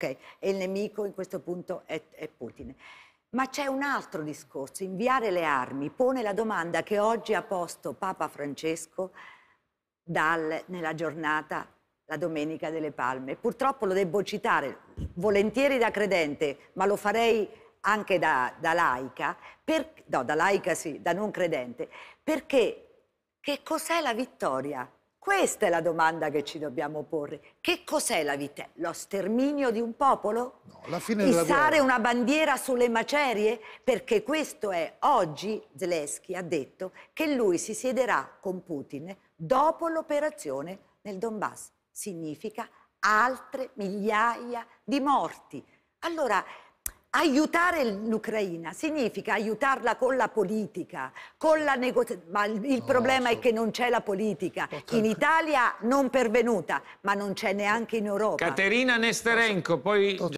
Okay? E il nemico in questo punto è, è Putin. Ma c'è un altro discorso, inviare le armi pone la domanda che oggi ha posto Papa Francesco dal, nella giornata, la domenica delle palme. Purtroppo lo devo citare, volentieri da credente, ma lo farei anche da, da laica, per, no da laica sì, da non credente, perché che cos'è la vittoria? Questa è la domanda che ci dobbiamo porre. Che cos'è la vite? Lo sterminio di un popolo? No, la fine Fissare della guerra. una bandiera sulle macerie? Perché questo è oggi Zelensky ha detto che lui si siederà con Putin dopo l'operazione nel Donbass. Significa altre migliaia di morti. Allora, Aiutare l'Ucraina significa aiutarla con la politica, con la negoziazione, ma il, no, ah, problema è che non c'è la politica. In Italia non pervenuta, ma non c'è neanche in Europa. Caterina Nesterenko, poi...